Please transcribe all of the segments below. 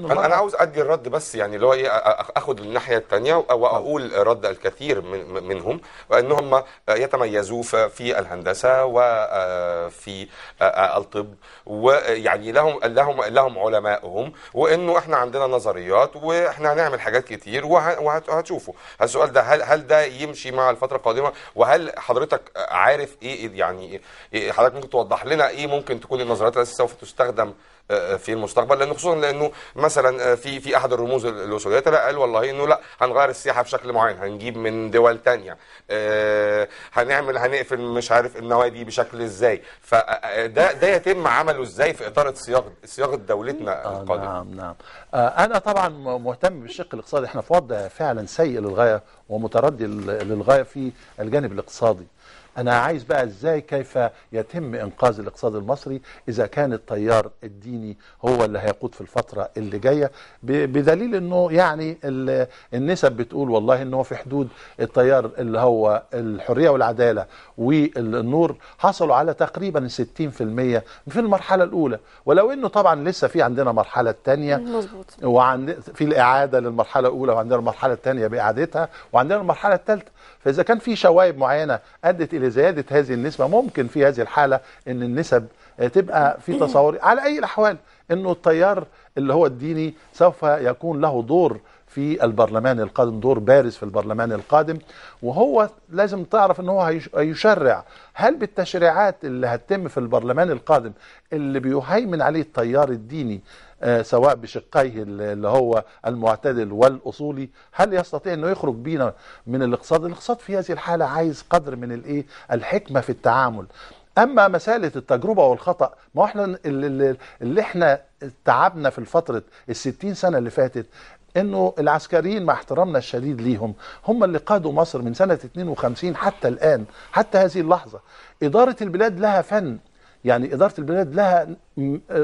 انا انا عاوز ادي الرد بس يعني اللي هو ايه اخد الناحيه الثانيه واقول آه. رد الكثير من منهم هم يتميزوا في الهندسه وفي آه، آه، الطب ويعني لهم لهم لهم علمائهم وانه احنا عندنا نظريات واحنا هنعمل حاجات كتير وهتشوفوا السؤال ده هل هل ده يمشي مع الفتره القادمه وهل حضرتك عارف ايه, إيه يعني إيه، إيه، حضرتك ممكن توضح لنا ايه ممكن تكون النظريات التي سوف تستخدم آه، آه، في المستقبل لانه خصوصا لانه مثلا آه، في في احد الرموز الاسوديه لا قال والله انه لا هنغير السياحه بشكل معين هنجيب من دول تانية هنعمل هنقفل مش عارف النوادي بشكل ازاي فده ده يتم عمله ازاي في اطار السياق صياغه دولتنا القادمه نعم نعم انا طبعا مهتم بالشق الاقتصادي احنا في وضع فعلا سيء للغايه ومتردي للغايه في الجانب الاقتصادي أنا عايز بقى إزاي كيف يتم إنقاذ الاقتصاد المصري إذا كان التيار الديني هو اللي هيقود في الفترة اللي جاية بدليل أنه يعني النسب بتقول والله أنه في حدود التيار اللي هو الحرية والعدالة والنور حصلوا على تقريبا 60% في المرحلة الأولى ولو أنه طبعا لسه في عندنا مرحلة ثانيه مظبوط وعند في الإعادة للمرحلة الأولى وعندنا المرحلة الثانية بإعادتها وعندنا المرحلة الثالثة فإذا كان في شوائب معينة أدت إلى لزياده هذه النسبه ممكن في هذه الحاله ان النسب آه، تبقى في تصور على اي الاحوال انه التيار اللي هو الديني سوف يكون له دور في البرلمان القادم دور بارز في البرلمان القادم وهو لازم تعرف ان هو هيشرع هل بالتشريعات اللي هتتم في البرلمان القادم اللي بيهيمن عليه التيار الديني آه، سواء بشقيه اللي هو المعتدل والاصولي هل يستطيع انه يخرج بينا من الاقتصاد الاقتصاد في هذه الحاله عايز قدر من الايه الحكمه في التعامل اما مساله التجربه والخطا ما احنا اللي, اللي احنا تعبنا في الفترة 60 سنة اللي فاتت انه العسكريين مع احترامنا الشديد ليهم هم اللي قادوا مصر من سنه 52 حتى الان حتى هذه اللحظه اداره البلاد لها فن يعني إدارة البلاد لها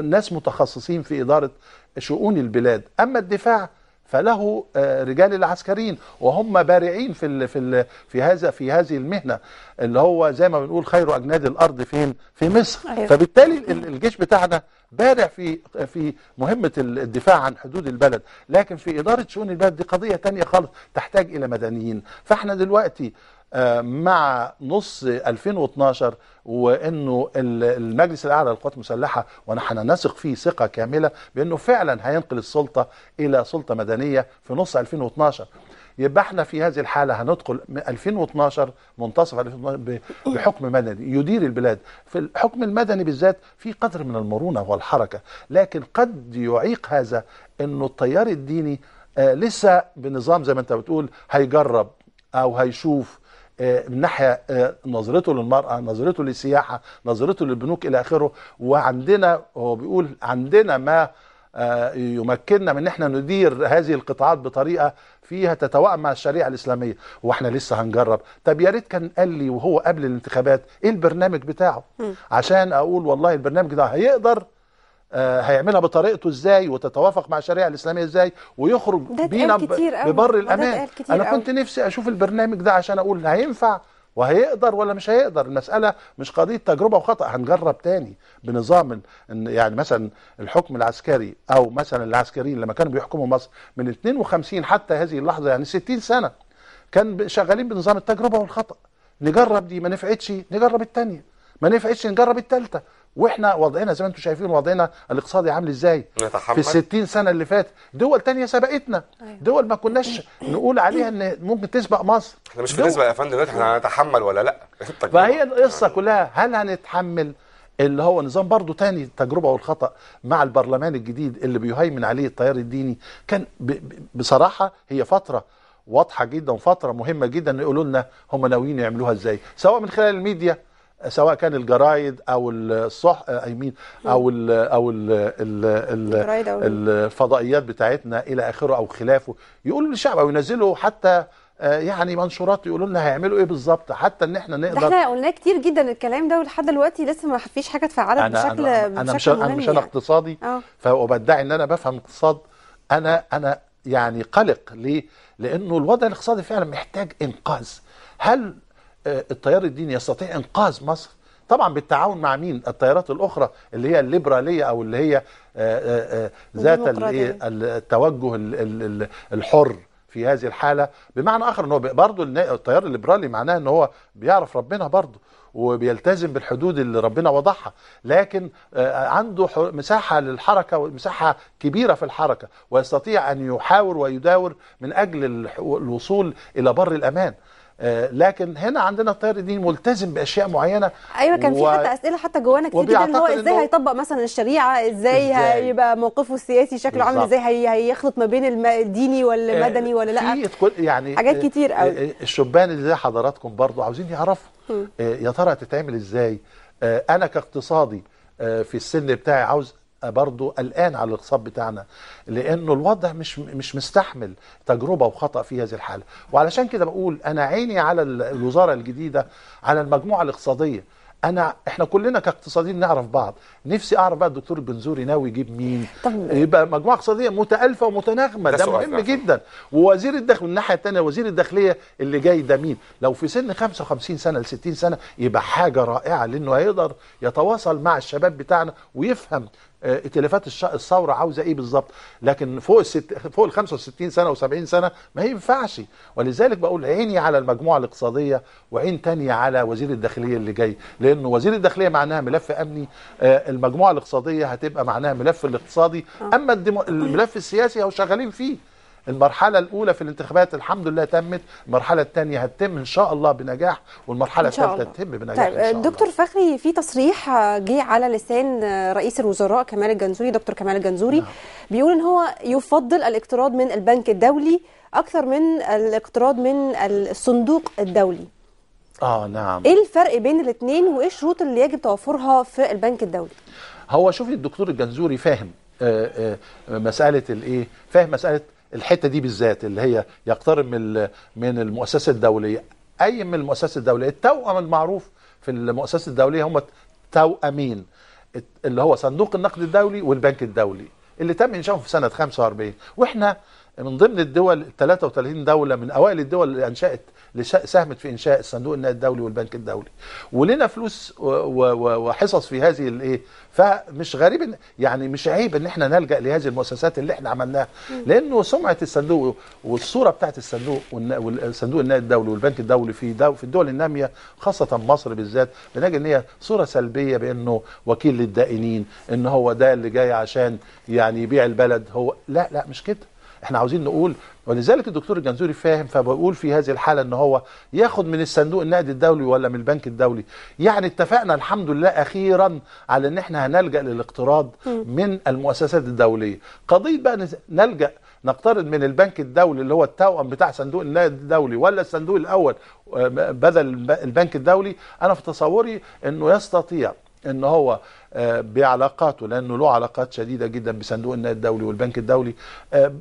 ناس متخصصين في إدارة شؤون البلاد أما الدفاع فله آه، رجال العسكريين وهم بارعين في في في هذا في هذه المهنه اللي هو زي ما بنقول خير اجناد الارض فين في مصر أيوة. فبالتالي الجيش بتاعنا بارع في في مهمه الدفاع عن حدود البلد لكن في اداره شؤون البلد دي قضيه تانية خالص تحتاج الى مدنيين فاحنا دلوقتي مع نص 2012 وانه المجلس الاعلى للقوات المسلحه ونحن نثق فيه ثقه كامله بانه فعلا هينقل السلطه الى سلطه مدنيه في نص 2012 يبقى احنا في هذه الحاله هندخل من 2012 منتصف 2012 بحكم مدني يدير البلاد في الحكم المدني بالذات في قدر من المرونه والحركه لكن قد يعيق هذا انه التيار الديني آه لسه بنظام زي ما انت بتقول هيجرب او هيشوف آه، من ناحيه آه، نظرته للمراه نظرته للسياحه نظرته للبنوك الى اخره وعندنا هو بيقول عندنا ما آه، يمكننا من ان احنا ندير هذه القطاعات بطريقه فيها تتوائم مع الشريعه الاسلاميه واحنا لسه هنجرب طب يا ريت كان قال لي وهو قبل الانتخابات ايه البرنامج بتاعه عشان اقول والله البرنامج ده هيقدر آه، هيعملها بطريقته ازاي وتتوافق مع الشريعه الاسلاميه ازاي ويخرج بينا ببر الامان انا قوي. كنت نفسي اشوف البرنامج ده عشان اقول هينفع وهيقدر ولا مش هيقدر المسألة مش قضية تجربة وخطأ هنجرب تاني بنظام ان يعني مثلا الحكم العسكري أو مثلا العسكريين لما كانوا بيحكموا مصر من 52 حتى هذه اللحظة يعني 60 سنة كان شغالين بنظام التجربة والخطأ نجرب دي ما نفعتش نجرب التانية ما نفعتش نجرب الثالثه واحنا وضعنا زي ما انتم شايفين وضعنا الاقتصادي عامل ازاي في الستين سنه اللي فات دول تانية سبقتنا أيوة. دول ما كناش نقول عليها ان ممكن تسبق مصر احنا مش بنسبق يا فندم احنا هنتحمل ولا لا فهي القصه كلها هل هنتحمل اللي هو نظام برضه تاني التجربه والخطا مع البرلمان الجديد اللي بيهيمن عليه التيار الديني كان بصراحه هي فتره واضحه جدا وفتره مهمه جدا يقولوا لنا هم ناويين يعملوها ازاي سواء من خلال الميديا سواء كان الجرايد او الصح آه، مين او الـ او الـ الـ الـ الفضائيات بتاعتنا الى اخره او خلافه يقولوا للشعب او ينزلوا حتى آه، يعني منشورات يقولوا لنا هيعملوا ايه بالظبط حتى ان احنا نقدر احنا قلناه كتير جدا الكلام ده ولحد دلوقتي لسه ما فيش حاجه اتفعلت بشكل انا بشكل انا مش انا مش انا يعني. اقتصادي آه. فبدعي ان انا بفهم اقتصاد انا انا يعني قلق ليه؟ لانه الوضع الاقتصادي فعلا محتاج انقاذ هل آه، التيار الديني يستطيع انقاذ مصر طبعا بالتعاون مع مين التيارات الاخرى اللي هي الليبراليه او اللي هي آه، آه، ذات التوجه الحر في هذه الحاله بمعنى اخر ان هو برضه التيار الليبرالي معناه ان هو بيعرف ربنا برضه وبيلتزم بالحدود اللي ربنا وضعها لكن عنده مساحة للحركة ومساحة كبيرة في الحركة ويستطيع أن يحاور ويداور من أجل الوصول إلى بر الأمان آه، لكن هنا عندنا التيار الديني ملتزم باشياء معينه ايوه كان و... في حتى اسئله حتى جوانا كتير جدا ان هو ازاي إنه... هيطبق مثلا الشريعه ازاي, إزاي؟ هيبقى موقفه السياسي شكله عامل ازاي هي... هيخلط ما بين الديني والمدني آه، ولا لا يعني حاجات آه، كتير قوي الشبان اللي زي حضراتكم برضو عاوزين يعرفوا يا ترى هتتعمل ازاي انا كاقتصادي في السن بتاعي عاوز برضو قلقان على الاقتصاد بتاعنا لانه الوضع مش مش مستحمل تجربه وخطا في هذه الحاله وعلشان كده بقول انا عيني على الوزاره الجديده على المجموعه الاقتصاديه انا احنا كلنا كاقتصاديين نعرف بعض نفسي اعرف بقى الدكتور البنزوري ناوي يجيب مين طبعا. يبقى مجموعه اقتصاديه متالفه ومتناغمه ده, ده مهم ده. جدا ووزير الداخل من الناحيه الثانيه وزير الداخليه اللي جاي ده مين لو في سن 55 سنه ل 60 سنه يبقى حاجه رائعه لانه هيقدر يتواصل مع الشباب بتاعنا ويفهم آه، ائتلافات الثوره عاوزه ايه بالظبط لكن فوق الست فوق ال 65 سنه و70 سنه ما ينفعش ولذلك بقول عيني على المجموعه الاقتصاديه وعين تانية على وزير الداخليه اللي جاي لانه وزير الداخليه معناها ملف امني آه، المجموعه الاقتصاديه هتبقى معناها ملف الاقتصادي آه. اما الملف السياسي هو شغالين فيه المرحله الاولى في الانتخابات الحمد لله تمت المرحله الثانيه هتتم ان شاء الله بنجاح والمرحله الثالثه تتم بنجاح طيب ان شاء دكتور الله. فخري في تصريح جه على لسان رئيس الوزراء كمال الجنزوري دكتور كمال الجنزوري نعم. بيقول ان هو يفضل الاقتراض من البنك الدولي اكثر من الاقتراض من الصندوق الدولي اه نعم ايه الفرق بين الاثنين وايه الشروط اللي يجب توفرها في البنك الدولي هو شوفي الدكتور الجنزوري فاهم آه، آه، مساله الايه فاهم مساله الحته دي بالذات اللي هي يقترب من من المؤسسه الدوليه اي من المؤسسه الدوليه التوأم المعروف في المؤسسه الدوليه هم توأمين اللي هو صندوق النقد الدولي والبنك الدولي اللي تم انشاؤهم في سنه 45 واحنا من ضمن الدول 33 دوله من اوائل الدول اللي انشات اللي ساهمت في انشاء الصندوق النقد الدولي والبنك الدولي ولنا فلوس وحصص في هذه الايه فمش غريب إن يعني مش عيب ان احنا نلجا لهذه المؤسسات اللي احنا عملناها لانه سمعه الصندوق والصوره بتاعت الصندوق والصندوق النقد الدولي والبنك الدولي في في الدول الناميه خاصه مصر بالذات بنجد ان هي صوره سلبيه بانه وكيل للدائنين ان هو ده اللي جاي عشان يعني يبيع البلد هو لا لا مش كده احنا عاوزين نقول ولذلك الدكتور الجنزوري فاهم فبقول في هذه الحاله ان هو ياخد من الصندوق النقدي الدولي ولا من البنك الدولي يعني اتفقنا الحمد لله اخيرا على ان احنا هنلجا للاقتراض من المؤسسات الدوليه قضيه بقى نلجا نقترض من البنك الدولي اللي هو التوأم بتاع صندوق النقد الدولي ولا الصندوق الاول آه، بدل البنك الدولي انا في تصوري انه يستطيع ان هو آه، بعلاقاته لانه له علاقات شديده جدا بصندوق النقد الدولي والبنك الدولي آه،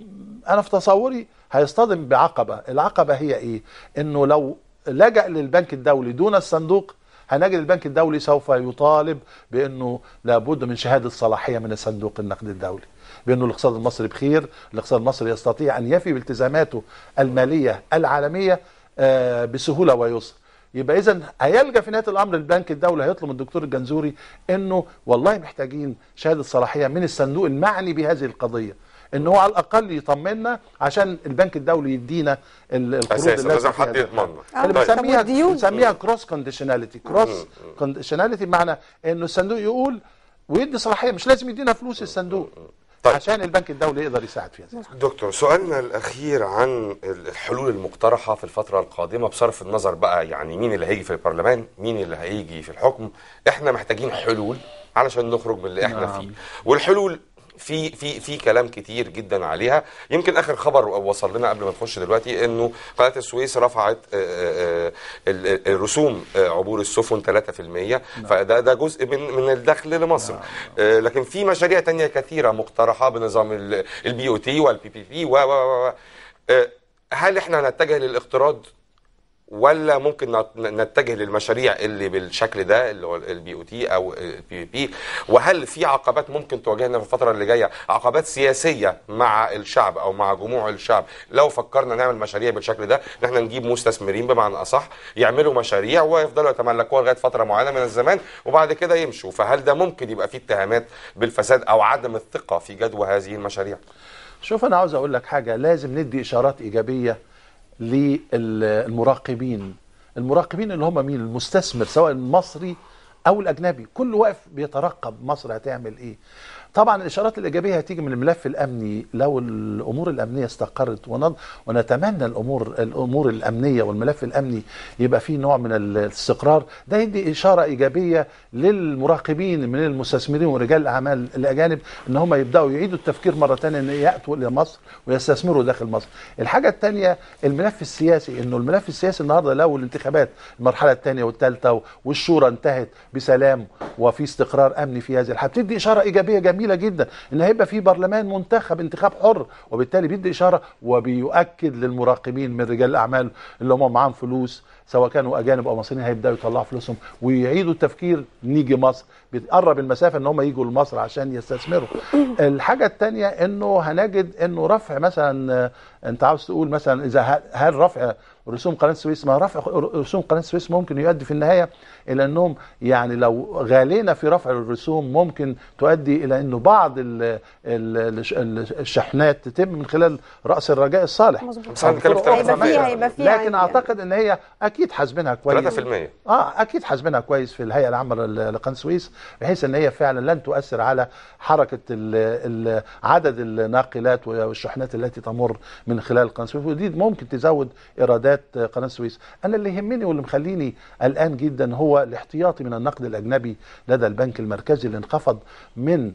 انا في تصوري هيصطدم بعقبه العقبه هي ايه انه لو لجأ للبنك الدولي دون الصندوق هنجد البنك الدولي سوف يطالب بانه لابد من شهاده صلاحيه من الصندوق النقدي الدولي بانه الاقتصاد المصري بخير الاقتصاد المصري يستطيع ان يفي بالتزاماته الماليه العالميه آه، بسهوله ويسر يبقى اذا هيلجا في نهايه الامر البنك الدولي هيطلب من الدكتور الجنزوري انه والله محتاجين شهاده صلاحيه من الصندوق المعني بهذه القضيه ان هو على الاقل يطمنا عشان البنك الدولي يدينا القروض اللي لازم حد يضمنها آه، اللي طيب. بنسميها بنسميها كروس كونديشناليتي كروس كونديشناليتي بمعنى انه الصندوق يقول ويدي صلاحيه مش لازم يدينا فلوس الصندوق طيب. عشان البنك الدولي يقدر يساعد فيها دكتور سؤالنا الاخير عن الحلول المقترحه في الفتره القادمه بصرف النظر بقى يعني مين اللي هيجي في البرلمان مين اللي هيجي في الحكم احنا محتاجين حلول علشان نخرج من اللي احنا نعم. فيه والحلول في في في كلام كتير جدا عليها يمكن اخر خبر وصل لنا قبل ما نخش دلوقتي انه قناه السويس رفعت آه، آه، آه، الرسوم عبور السفن 3% نعم. فده ده جزء من من الدخل لمصر نعم. لكن في مشاريع تانية كثيره مقترحه بنظام البي او تي والبي بي بي و هل احنا هنتجه للاقتراض ولا ممكن نتجه للمشاريع اللي بالشكل ده اللي هو البي او تي او البي بي وهل في عقبات ممكن تواجهنا في الفتره اللي جايه عقبات سياسيه مع الشعب او مع جموع الشعب لو فكرنا نعمل مشاريع بالشكل ده ان احنا نجيب مستثمرين بمعنى اصح يعملوا مشاريع ويفضلوا يتملكوها لغايه فتره معينه من الزمان وبعد كده يمشوا فهل ده ممكن يبقى فيه اتهامات بالفساد او عدم الثقه في جدوى هذه المشاريع شوف انا عاوز اقول لك حاجه لازم ندي اشارات ايجابيه للمراقبين المراقبين اللي هم مين المستثمر سواء المصري او الاجنبي كل واقف بيترقب مصر هتعمل ايه طبعا الاشارات الايجابيه هتيجي من الملف الامني لو الامور الامنيه استقرت ونض... ونتمنى الامور الامور الامنيه والملف الامني يبقى فيه نوع من الاستقرار ده يدي اشاره ايجابيه للمراقبين من المستثمرين ورجال الاعمال الاجانب ان هم يبداوا يعيدوا التفكير مره ثانيه ان ياتوا الى مصر ويستثمروا داخل مصر الحاجه الثانيه الملف السياسي انه الملف السياسي النهارده لو الانتخابات المرحله الثانيه والثالثه والشورى انتهت بسلام وفي استقرار امني في هذه الحاله بتدي اشاره ايجابيه جميله جميله جدا ان هيبقى في برلمان منتخب انتخاب حر وبالتالي بيدي اشاره وبيؤكد للمراقبين من رجال الاعمال اللي هم معاهم فلوس سواء كانوا اجانب او مصريين هيبداوا يطلعوا فلوسهم ويعيدوا التفكير نيجي مصر بتقرب المسافه ان هم يجوا لمصر عشان يستثمروا الحاجه الثانيه انه هنجد انه رفع مثلا انت عاوز تقول مثلا اذا هل رفع رسوم قناه السويس ما رفع رسوم قناه السويس ممكن يؤدي في النهايه الى انهم يعني لو غالينا في رفع الرسوم ممكن تؤدي الى انه بعض الـ الـ الشحنات تتم من خلال راس الرجاء الصالح مظبوط هيبقى فيها لكن يعني. اعتقد ان هي اكيد حاسبينها كويس 3% اه اكيد حاسبينها كويس في الهيئه العامه لقناه السويس بحيث ان هي فعلا لن تؤثر على حركه الـ الـ عدد الناقلات والشحنات التي تمر من خلال قناه السويس ودي ممكن تزود ايرادات قناه السويس انا اللي يهمني واللي مخليني الان جدا هو الاحتياطي من النقد الاجنبي لدى البنك المركزي اللي انخفض من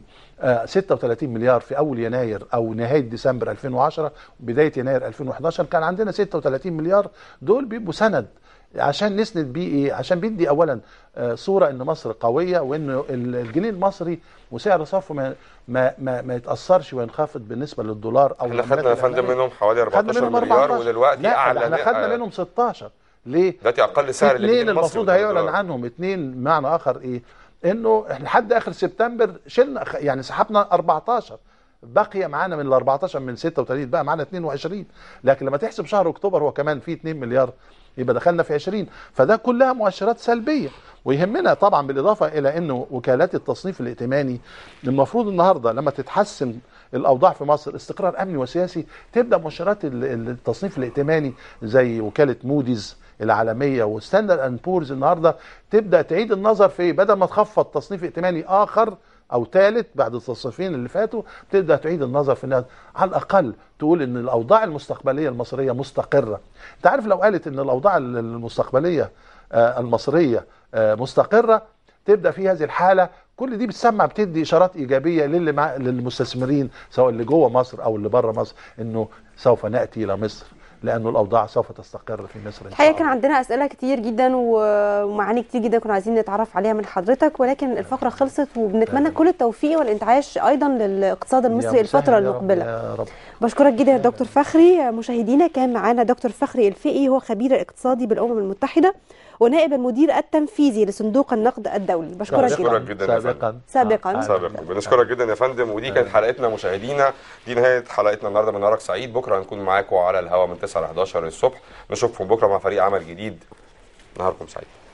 36 آه، مليار في اول يناير او نهايه ديسمبر 2010 بدايه يناير 2011 كان عندنا 36 مليار دول بيبقوا سند عشان نسند بيه ايه عشان بيدي اولا آه، صوره ان مصر قويه وان الجنيه المصري وسعر صرفه ما ما ما, ما يتاثرش وينخفض بالنسبه للدولار او احنا خدنا يا فندم منهم حوالي 14 منهم مليار ودلوقتي لا اعلى احنا خدنا منهم 16 ليه؟ دلوقتي اقل سعر للجنيه المصري المفروض هيعلن عنهم اثنين معنى اخر ايه؟ انه احنا لحد اخر سبتمبر شلنا يعني سحبنا 14 بقي معانا من ال 14 من 36 بقى معانا 22 لكن لما تحسب شهر اكتوبر هو كمان فيه 2 مليار يبقى دخلنا في 20 فده كلها مؤشرات سلبيه ويهمنا طبعا بالاضافه الى انه وكالات التصنيف الائتماني المفروض النهارده لما تتحسن الاوضاع في مصر استقرار امني وسياسي تبدا مؤشرات التصنيف الائتماني زي وكاله موديز العالميه وستاندرد اند بورز النهارده تبدا تعيد النظر في بدل ما تخفض تصنيف ائتماني اخر او ثالث بعد التصفيين اللي فاتوا بتبدا تعيد النظر في الناس على الاقل تقول ان الاوضاع المستقبليه المصريه مستقره انت عارف لو قالت ان الاوضاع المستقبليه آه، المصريه آه، مستقره تبدا في هذه الحاله كل دي بتسمع بتدي اشارات ايجابيه للي مع للمستثمرين سواء اللي جوه مصر او اللي بره مصر انه سوف ناتي الى مصر لانه الاوضاع سوف تستقر في مصر الحقيقه كان عندنا اسئله كتير جدا ومعاني كتير جدا كنا عايزين نتعرف عليها من حضرتك ولكن الفقره خلصت وبنتمنى كل التوفيق والانتعاش ايضا للاقتصاد المصري الفتره المقبله يا رب. بشكرك جدا يا دكتور فخري مشاهدينا كان معانا دكتور فخري الفقي هو خبير اقتصادي بالامم المتحده ونائب المدير التنفيذي لصندوق النقد الدولي بشكرك نعم، جدا, جدا سابقا سابقا آه، سابقا بنشكرك جدا يا فندم ودي كانت حلقتنا مشاهدينا دي نهايه حلقتنا النهارده من نهارك سعيد بكره هنكون معاكم على الهواء من 9 ل 11 الصبح نشوفكم بكره مع فريق عمل جديد نهاركم سعيد